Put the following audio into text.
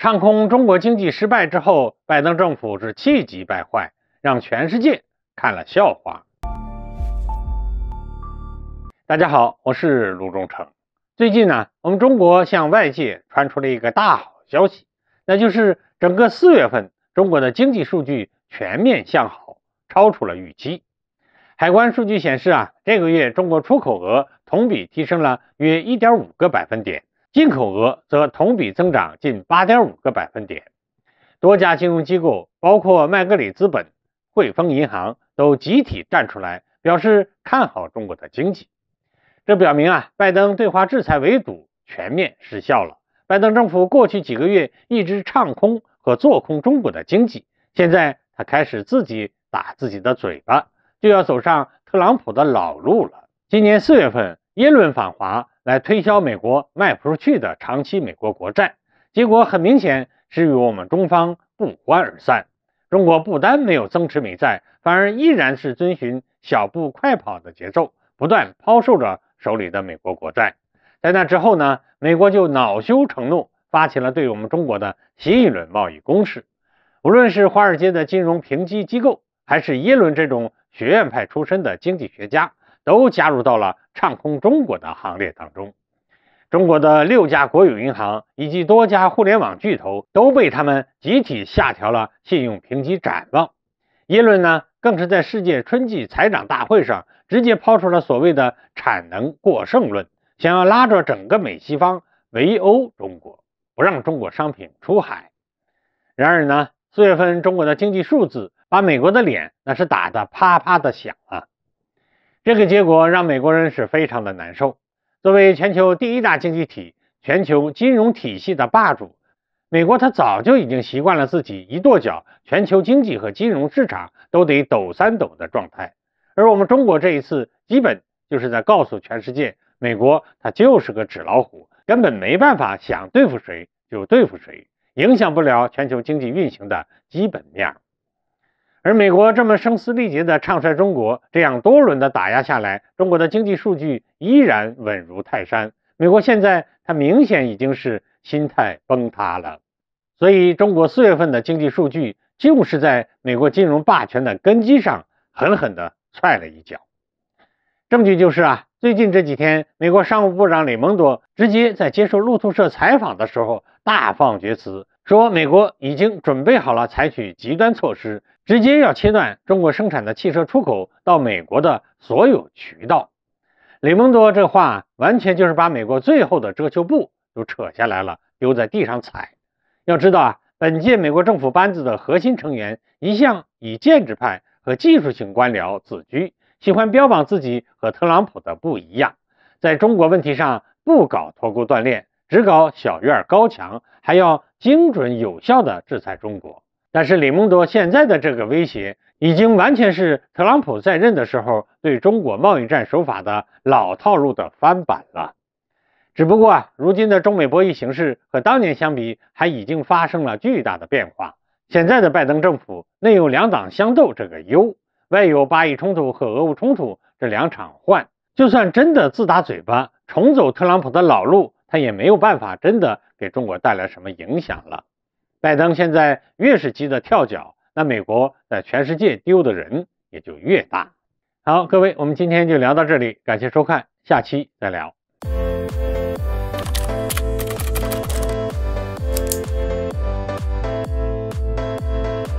唱空中国经济失败之后，拜登政府是气急败坏，让全世界看了笑话。大家好，我是卢中成。最近呢，我们中国向外界传出了一个大好消息，那就是整个四月份中国的经济数据全面向好，超出了预期。海关数据显示啊，这个月中国出口额同比提升了约一点五个百分点。进口额则同比增长近八点五个百分点，多家金融机构，包括麦格理资本、汇丰银行，都集体站出来表示看好中国的经济。这表明啊，拜登对华制裁围堵全面失效了。拜登政府过去几个月一直唱空和做空中国的经济，现在他开始自己打自己的嘴巴，就要走上特朗普的老路了。今年四月份，耶伦访华。来推销美国卖不出去的长期美国国债，结果很明显是与我们中方不欢而散。中国不单没有增持美债，反而依然是遵循小步快跑的节奏，不断抛售着手里的美国国债。在那之后呢，美国就恼羞成怒，发起了对我们中国的新一轮贸易攻势。无论是华尔街的金融评级机构，还是耶伦这种学院派出身的经济学家。都加入到了唱空中国的行列当中。中国的六家国有银行以及多家互联网巨头都被他们集体下调了信用评级展望。耶伦呢，更是在世界春季财长大会上直接抛出了所谓的产能过剩论，想要拉着整个美西方围殴中国，不让中国商品出海。然而呢，四月份中国的经济数字把美国的脸那是打得啪啪的响啊！这个结果让美国人是非常的难受。作为全球第一大经济体、全球金融体系的霸主，美国它早就已经习惯了自己一跺脚，全球经济和金融市场都得抖三抖的状态。而我们中国这一次，基本就是在告诉全世界：美国它就是个纸老虎，根本没办法想对付谁就对付谁，影响不了全球经济运行的基本面。而美国这么声嘶力竭地唱衰中国，这样多轮的打压下来，中国的经济数据依然稳如泰山。美国现在它明显已经是心态崩塌了，所以中国四月份的经济数据就是在美国金融霸权的根基上狠狠地踹了一脚。证据就是啊，最近这几天，美国商务部长雷蒙多直接在接受路透社采访的时候大放厥词。说美国已经准备好了采取极端措施，直接要切断中国生产的汽车出口到美国的所有渠道。雷蒙多这话完全就是把美国最后的遮羞布都扯下来了，丢在地上踩。要知道啊，本届美国政府班子的核心成员一向以建制派和技术性官僚自居，喜欢标榜自己和特朗普的不一样，在中国问题上不搞脱钩断链。只搞小院高墙，还要精准有效的制裁中国。但是李孟多现在的这个威胁，已经完全是特朗普在任的时候对中国贸易战手法的老套路的翻版了。只不过啊，如今的中美博弈形势和当年相比，还已经发生了巨大的变化。现在的拜登政府内有两党相斗这个忧，外有巴以冲突和俄乌冲突这两场患。就算真的自打嘴巴，重走特朗普的老路。他也没有办法真的给中国带来什么影响了。拜登现在越是急得跳脚，那美国在全世界丢的人也就越大。好，各位，我们今天就聊到这里，感谢收看，下期再聊。